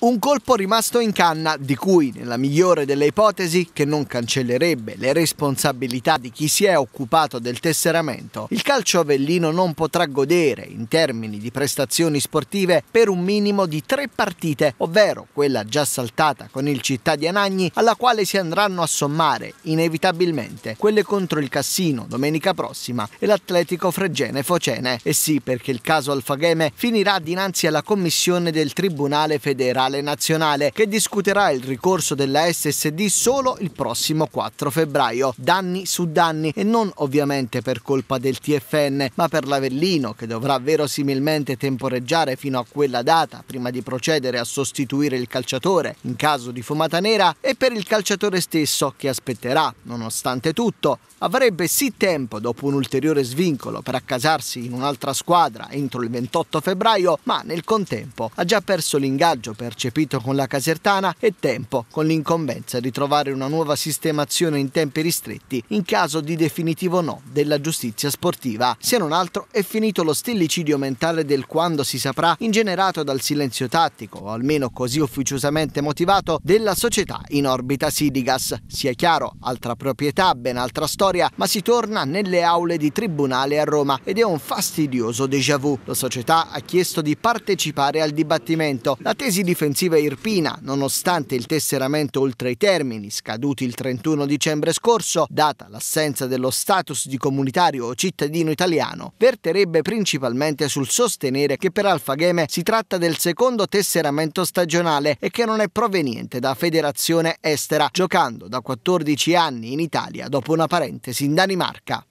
Un colpo rimasto in canna di cui, nella migliore delle ipotesi, che non cancellerebbe le responsabilità di chi si è occupato del tesseramento, il calcio avellino non potrà godere, in termini di prestazioni sportive, per un minimo di tre partite, ovvero quella già saltata con il Città di Anagni, alla quale si andranno a sommare, inevitabilmente, quelle contro il Cassino domenica prossima e l'Atletico Fregene Focene. E sì, perché il caso Alfageme finirà dinanzi alla commissione del Tribunale federale Tribunale Nazionale che discuterà il ricorso della SSD solo il prossimo 4 febbraio. Danni su danni e non ovviamente per colpa del TFN ma per l'Avellino che dovrà verosimilmente temporeggiare fino a quella data prima di procedere a sostituire il calciatore in caso di fumata nera e per il calciatore stesso che aspetterà, nonostante tutto, avrebbe sì tempo dopo un ulteriore svincolo per accasarsi in un'altra squadra entro il 28 febbraio, ma nel contempo ha già perso l'ingaggio per percepito con la Casertana e tempo con l'incombenza di trovare una nuova sistemazione in tempi ristretti in caso di definitivo no della giustizia sportiva. Se non altro è finito lo stillicidio mentale del quando si saprà ingenerato dal silenzio tattico, o almeno così ufficiosamente motivato, della società in orbita Sidigas. Sia chiaro, altra proprietà, ben altra storia, ma si torna nelle aule di tribunale a Roma ed è un fastidioso déjà vu. La società ha chiesto di partecipare al dibattimento. La tesi difesa l'offensiva irpina, nonostante il tesseramento oltre i termini, scaduti il 31 dicembre scorso, data l'assenza dello status di comunitario o cittadino italiano, verterebbe principalmente sul sostenere che per Alfa Game si tratta del secondo tesseramento stagionale e che non è proveniente da federazione estera, giocando da 14 anni in Italia dopo una parentesi in Danimarca.